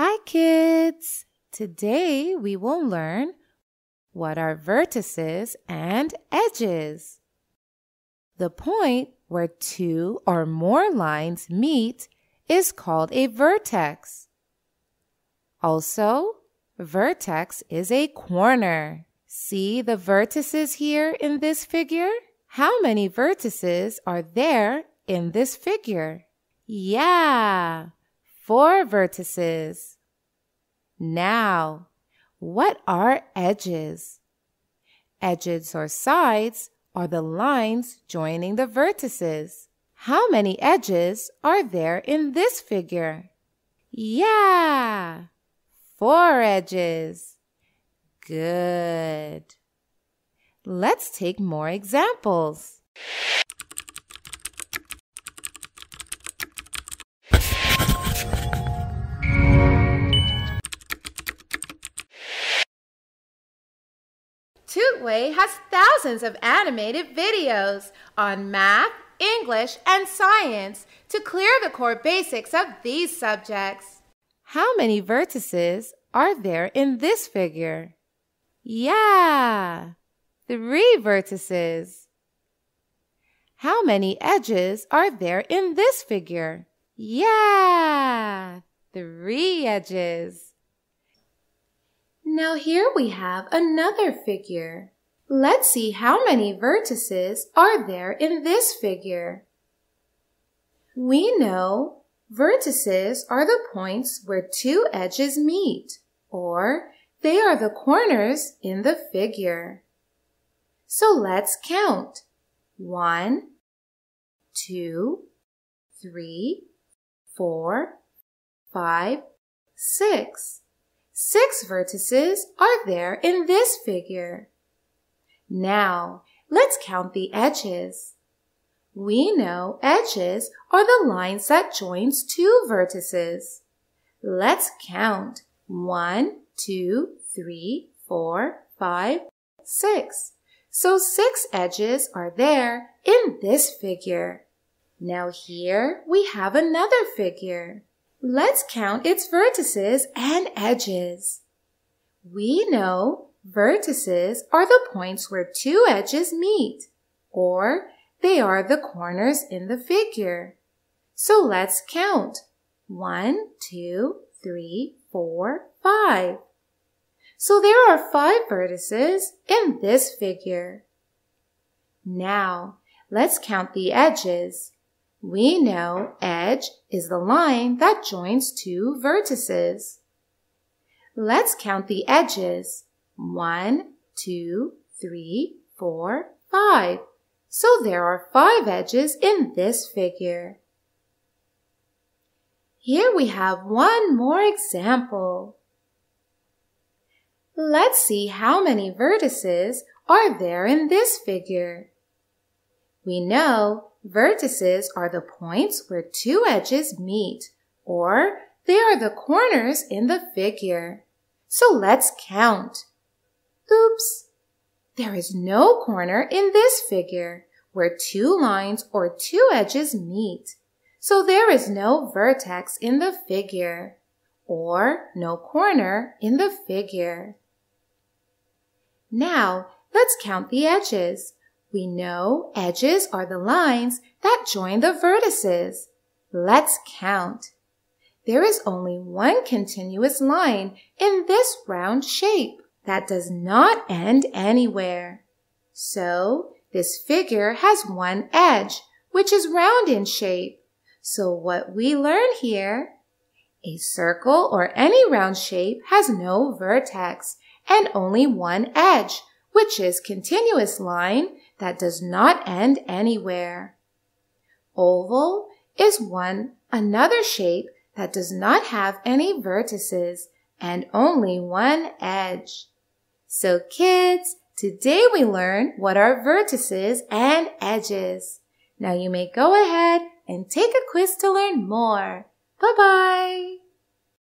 Hi, kids! Today we will learn what are vertices and edges. The point where two or more lines meet is called a vertex. Also, vertex is a corner. See the vertices here in this figure? How many vertices are there in this figure? Yeah! four vertices. Now, what are edges? Edges or sides are the lines joining the vertices. How many edges are there in this figure? Yeah! Four edges. Good. Let's take more examples. Tootway has thousands of animated videos on math, English, and science to clear the core basics of these subjects. How many vertices are there in this figure? Yeah, three vertices. How many edges are there in this figure? Yeah, three edges. Now here we have another figure. Let's see how many vertices are there in this figure. We know vertices are the points where two edges meet, or they are the corners in the figure. So let's count. One, two, three, four, five, six. Six vertices are there in this figure. Now, let's count the edges. We know edges are the lines that joins two vertices. Let's count. One, two, three, four, five, six. So six edges are there in this figure. Now here we have another figure. Let's count its vertices and edges. We know vertices are the points where two edges meet, or they are the corners in the figure. So let's count. One, two, three, four, five. So there are five vertices in this figure. Now, let's count the edges. We know edge is the line that joins two vertices. Let's count the edges. One, two, three, four, five. So there are five edges in this figure. Here we have one more example. Let's see how many vertices are there in this figure. We know Vertices are the points where two edges meet, or they are the corners in the figure. So let's count. Oops! There is no corner in this figure where two lines or two edges meet. So there is no vertex in the figure or no corner in the figure. Now let's count the edges. We know edges are the lines that join the vertices. Let's count. There is only one continuous line in this round shape that does not end anywhere. So this figure has one edge, which is round in shape. So what we learn here, a circle or any round shape has no vertex and only one edge, which is continuous line that does not end anywhere. Oval is one another shape that does not have any vertices and only one edge. So kids, today we learn what are vertices and edges. Now you may go ahead and take a quiz to learn more. Bye-bye!